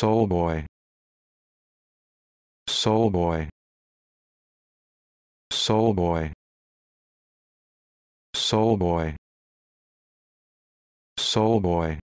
Soul Boy Soul Boy Soul Boy Soul Boy Soul Boy